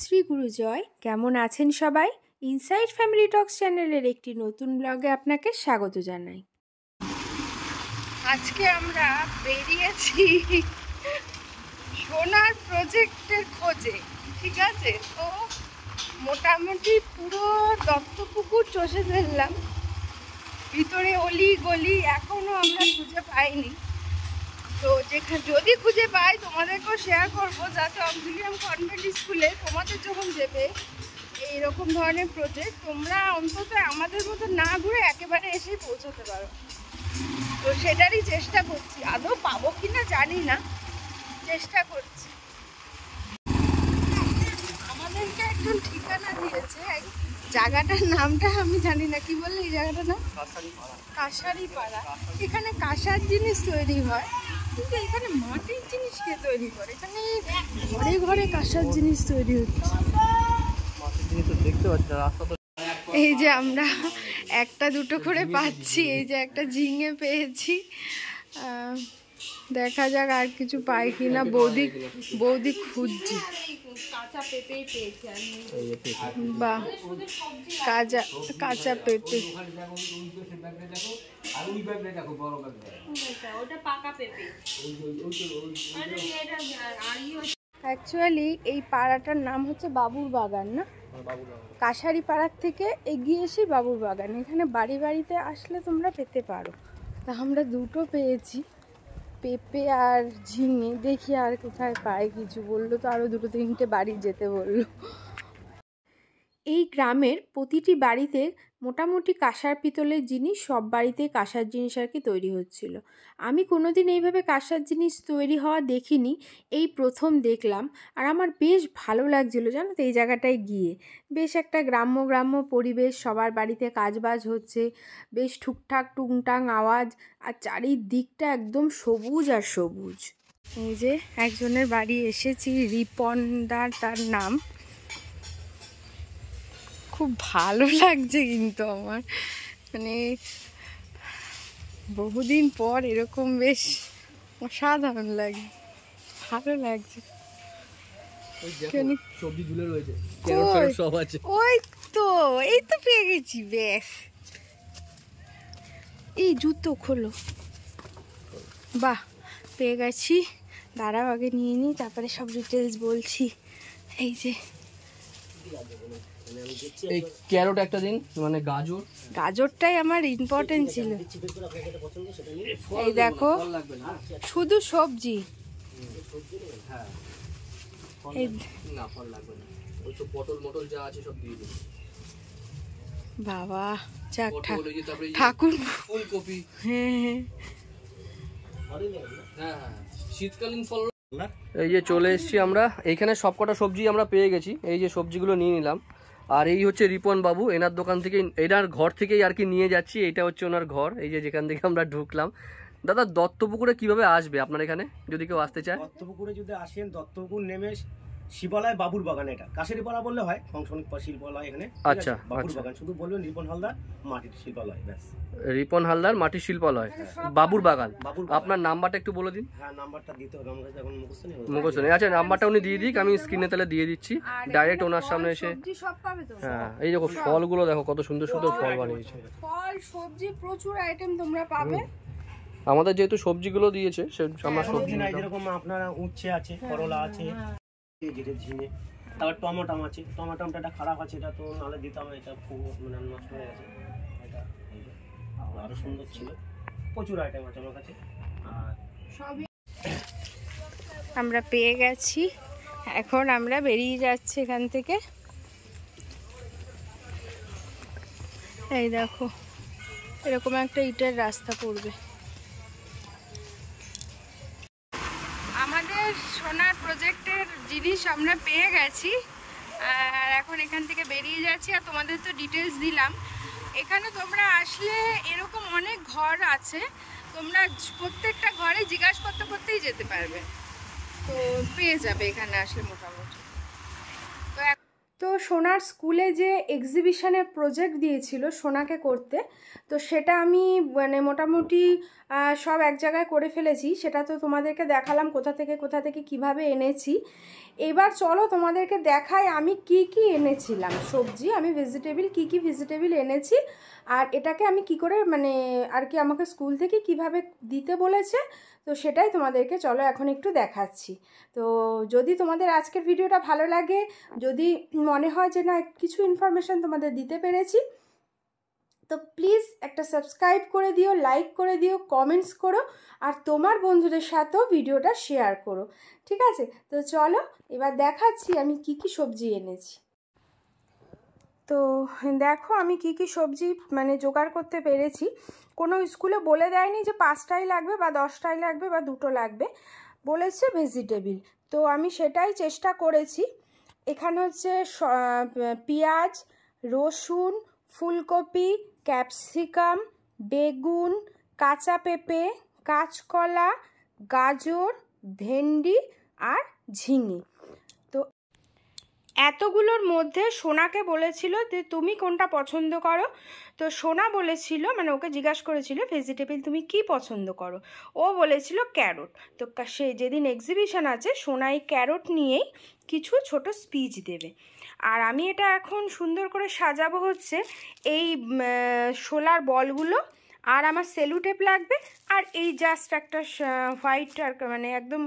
শ্রী গুরুজয় কেমন আছেন সবাই ইনসাইড ফ্যামিলি টক্স চ্যানেলের একটি নতুন ব্লগে আপনাকে স্বাগত জানাই আজকে আমরা বেরিয়েছি সোনার প্রজেক্টের খোঁজে ঠিক আছে তো মোটামুটি পুরো দত্তপুকুর চষে ফেললাম ভিতরে অলি গলি এখনও আমরা খুঁজে পাইনি তো যেখানে যদি খুঁজে পাই তোমাদেরকেও শেয়ার করব যাতে অঞ্জলিয়াম কনভেন্ট স্কুলে তোমাদের যখন দেবে এইরকম ধরনের প্রজেক্ট তোমরা অন্তত আমাদের মতো না ঘুরে একেবারে এসেই পৌঁছাতে পারো তো সেটারই চেষ্টা করছি আদৌ পাবো কি না জানি না চেষ্টা করছি আমাদেরকে একজন ঠিকানা দিয়েছে জায়গাটার নামটা আমি জানি না কি বললে এই জায়গাটার নাম পাড়া এখানে কাঁসার জিনিস তৈরি হয় মাটির জিনিস ঘরে কাঁসার জিনিস তৈরি হচ্ছে এই যে আমরা একটা দুটো করে পাচ্ছি এই যে একটা ঝিঙে পেয়েছি দেখা যাক আর কিছু পাই কিনা বৌদি বৌদি খুঁজছি বা কাঁচা কাঁচা পেঁপে অ্যাকচুয়ালি এই পাড়াটার নাম হচ্ছে বাবুর বাগান না কাশারি পাড়ার থেকে এগিয়ে এসে বাবুর বাগান এখানে বাড়ি বাড়িতে আসলে তোমরা পেতে পারো তা আমরা দুটো পেয়েছি পেঁপে আর ঝিঙে দেখি আর কোথায় পায় কিছু বললো তো আরও দুটো তিনটে বাড়ি যেতে বললো এই গ্রামের প্রতিটি বাড়িতে মোটামুটি কাঁসার পিতলের জিনিস সব বাড়িতেই কাঁসার জিনিস আর কি তৈরি হচ্ছিল আমি কোনো দিন এইভাবে কাঁসার জিনিস তৈরি হওয়া দেখিনি এই প্রথম দেখলাম আর আমার বেশ ভালো লাগছিলো জানো তো এই জায়গাটায় গিয়ে বেশ একটা গ্রাম্য গ্রাম্য পরিবেশ সবার বাড়িতে কাজবাজ হচ্ছে বেশ ঠুকঠাক টুংটাং আওয়াজ আর চারিদিকটা একদম সবুজ আর সবুজ এই যে একজনের বাড়ি এসেছি রিপনদার তার নাম খুব ভালো লাগছে কিন্তু আমার মানে বহুদিন পর এরকম বেশ অসাধারণ লাগে ভালো লাগছে ওই তো এই তো পেয়ে গেছি বেশ এই জুতো খোলো বাহ পেয়ে গেছি দাঁড়াও আগে নিয়ে নিই তারপরে সব ডিটেলস বলছি এই যে এই ক্যারট একটা দিন মানে গাজর গাজরটাই আমার ইম্পর্টেন্ট ছিল এই দেখো শুধু সবজি বাবা ঠাকুর ফুলকপি শীতকালীন ফল এই যে চলে এসছি আমরা এইখানে সবকটা সবজি আমরা পেয়ে গেছি এই যে সবজিগুলো নিয়ে নিলাম আর এই হচ্ছে রিপন বাবু এনার দোকান থেকে এনার ঘর থেকেই আর কি নিয়ে যাচ্ছি এটা হচ্ছে ওনার ঘর এই যে যেখান থেকে আমরা ঢুকলাম দাদা দত্তপুকুরে কিভাবে আসবে আপনার এখানে যদি কেউ আসতে চায় দত্তপুকুরে যদি আসেন দত্তপুকুর নেমে শিবালয় বাবুর বাগান এটা পাড়া বললে হয় সংশোধন শিল্পালয় এখানে আচ্ছা বাবুর আচ্ছা। বাগান শুধু বলবেন রিপন হালদার মাটির শিল্পালয় ব্যাস রিপন হালদার মাটি শিল্পালয় বাবুর বাগান আপনার নাম্বারটা একটু বলে দিন হ্যাঁ নাম্বারটা দিতে হবে আমার কাছে এখন মুখস্থ নেই মুখস্থ নেই আচ্ছা নাম্বারটা উনি দিয়ে দিক আমি স্ক্রিনে তাহলে দিয়ে দিচ্ছি ডাইরেক্ট ওনার সামনে এসে হ্যাঁ এই দেখো ফলগুলো দেখো কত সুন্দর সুন্দর ফল বানিয়েছে ফল সবজি প্রচুর আইটেম তোমরা পাবে আমাদের যেহেতু সবজিগুলো দিয়েছে হ্যাঁ, আমার সবজি নাই যেরকম আপনারা উচ্ছে আছে হ্যাঁ, করলা আছে হ্যাঁ, ঘেটে ঝিঙে তারপর টমাটাম আছে টমাটামটা একটা খারাপ আছে এটা তো নাহলে দিতাম এটা খুব মানে নষ্ট হয়ে গেছে এটা আরও সুন্দর ছিল প্রচুর আইটেম আছে আমার কাছে আর আমরা পেয়ে গেছি এখন আমরা বেরিয়ে যাচ্ছি এখান থেকে এই দেখো এরকম একটা ইটের রাস্তা পড়বে আমরা পেয়ে গেছি আর এখন এখান থেকে বেরিয়ে যাচ্ছি আর তোমাদের তো ডিটেলস দিলাম এখানে তোমরা আসলে এরকম অনেক ঘর আছে তোমরা প্রত্যেকটা ঘরে জিজ্ঞাস করতে করতেই যেতে পারবে তো পেয়ে যাবে এখানে আসলে মোটামুটি তো তো সোনার স্কুলে যে এক্সিবিশনের প্রজেক্ট দিয়েছিল সোনাকে করতে তো সেটা আমি মানে মোটামুটি সব এক জায়গায় করে ফেলেছি সেটা তো তোমাদেরকে দেখালাম কোথা থেকে কোথা থেকে কিভাবে এনেছি এবার চলো তোমাদেরকে দেখাই আমি কি কি এনেছিলাম সবজি আমি ভেজিটেবিল কি কি ভেজিটেবিল এনেছি আর এটাকে আমি কি করে মানে আর কি আমাকে স্কুল থেকে কিভাবে দিতে বলেছে তো সেটাই তোমাদেরকে চলো এখন একটু দেখাচ্ছি তো যদি তোমাদের আজকের ভিডিওটা ভালো লাগে যদি মনে হয় যে না কিছু ইনফরমেশান তোমাদের দিতে পেরেছি তো প্লিজ একটা সাবস্ক্রাইব করে দিও লাইক করে দিও কমেন্টস করো আর তোমার বন্ধুদের সাথেও ভিডিওটা শেয়ার করো ঠিক আছে তো চলো এবার দেখাচ্ছি আমি কি কি সবজি এনেছি তো দেখো আমি কি কি সবজি মানে জোগাড় করতে পেরেছি কোনো স্কুলে বলে দেয়নি যে পাঁচটাই লাগবে বা দশটাই লাগবে বা দুটো লাগবে বলেছে ভেজিটেবিল তো আমি সেটাই চেষ্টা করেছি এখানে হচ্ছে পেঁয়াজ রসুন ফুলকপি ক্যাপসিকাম বেগুন কাঁচা পেঁপে কাঁচকলা গাজর ভেন্ডি আর ঝিঙে এতগুলোর মধ্যে সোনাকে বলেছিল যে তুমি কোনটা পছন্দ করো তো সোনা বলেছিল মানে ওকে জিজ্ঞাসা করেছিল ভেজিটেবল তুমি কি পছন্দ করো ও বলেছিল ক্যারোট তো সে যেদিন এক্সিবিশন আছে সোনা এই ক্যারট নিয়েই কিছু ছোট স্পিচ দেবে আর আমি এটা এখন সুন্দর করে সাজাবো হচ্ছে এই সোলার বলগুলো আর আমার সেলুটেপ লাগবে আর এই জাস্ট একটা হোয়াইট আর মানে একদম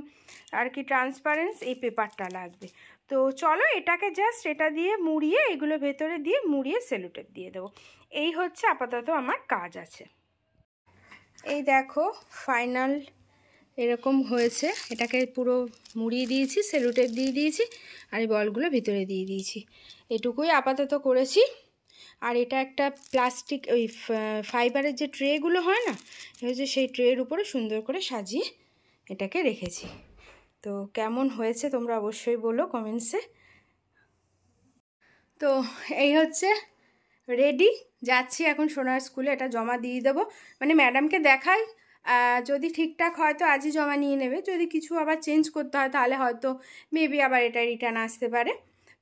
আর কি ট্রান্সপারেন্স এই পেপারটা লাগবে তো চলো এটাকে জাস্ট এটা দিয়ে মুড়িয়ে এগুলো ভেতরে দিয়ে মুড়িয়ে সেলুটেড দিয়ে দেবো এই হচ্ছে আপাতত আমার কাজ আছে এই দেখো ফাইনাল এরকম হয়েছে এটাকে পুরো মুড়িয়ে দিয়েছি সেলুটেট দিয়ে দিয়েছি আর এই বলগুলো ভিতরে দিয়ে দিয়েছি এটুকুই আপাতত করেছি আর এটা একটা প্লাস্টিক ওই ফাইবারের যে ট্রেগুলো হয় না হচ্ছে সেই ট্রের উপরে সুন্দর করে সাজিয়ে এটাকে রেখেছি তো কেমন হয়েছে তোমরা অবশ্যই বলো কমেন্টসে তো এই হচ্ছে রেডি যাচ্ছি এখন সোনার স্কুলে এটা জমা দিয়ে দেবো মানে ম্যাডামকে দেখাই যদি ঠিকঠাক হয় তো আজই জমা নিয়ে নেবে যদি কিছু আবার চেঞ্জ করতে হয় তাহলে হয়তো মেবি আবার এটা রিটার্ন আসতে পারে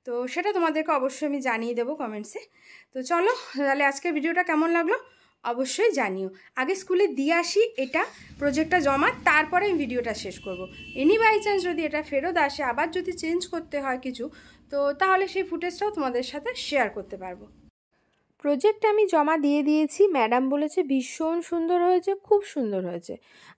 তো সেটা তোমাদেরকে অবশ্যই আমি জানিয়ে দেবো কমেন্টসে তো চলো তাহলে আজকের ভিডিওটা কেমন লাগলো অবশ্যই জানিও আগে স্কুলে দিয়ে আসি এটা প্রজেক্টটা জমা তারপরে আমি ভিডিওটা শেষ করব। এনি বাই চান্স যদি এটা ফেরত আসে আবার যদি চেঞ্জ করতে হয় কিছু তো তাহলে সেই ফুটেজটাও তোমাদের সাথে শেয়ার করতে পারবো প্রজেক্টটা আমি জমা দিয়ে দিয়েছি ম্যাডাম বলেছে ভীষণ সুন্দর হয়েছে খুব সুন্দর হয়েছে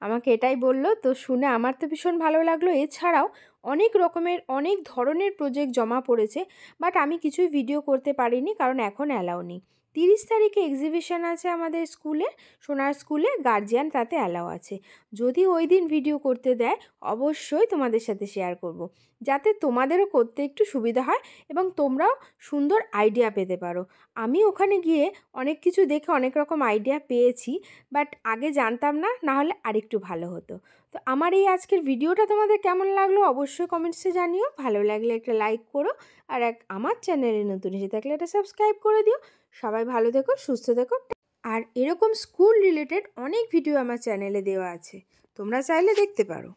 আমাকে এটাই বললো তো শুনে আমার তো ভীষণ ভালো লাগলো এছাড়াও অনেক রকমের অনেক ধরনের প্রজেক্ট জমা পড়েছে বাট আমি কিছুই ভিডিও করতে পারিনি কারণ এখন অ্যালাউ নেই তিরিশ তারিখে এক্সিবিশন আছে আমাদের স্কুলে সোনার স্কুলে গার্জিয়ান তাতে অ্যালাও আছে যদি ওই দিন ভিডিও করতে দেয় অবশ্যই তোমাদের সাথে শেয়ার করব। যাতে তোমাদেরও করতে একটু সুবিধা হয় এবং তোমরাও সুন্দর আইডিয়া পেতে পারো আমি ওখানে গিয়ে অনেক কিছু দেখে অনেক রকম আইডিয়া পেয়েছি বাট আগে জানতাম না নাহলে আরেকটু ভালো হতো তো আমার এই আজকের ভিডিওটা তোমাদের কেমন লাগলো অবশ্যই কমেন্টসে জানিও ভালো লাগলে একটা লাইক করো আর এক আমার চ্যানেলে নতুন এসে থাকলে একটা সাবস্ক্রাইব করে দিও সবাই ভালো থেকো সুস্থ থেকো আর এরকম স্কুল রিলেটেড অনেক ভিডিও আমার চ্যানেলে দেওয়া আছে তোমরা চাইলে দেখতে পারো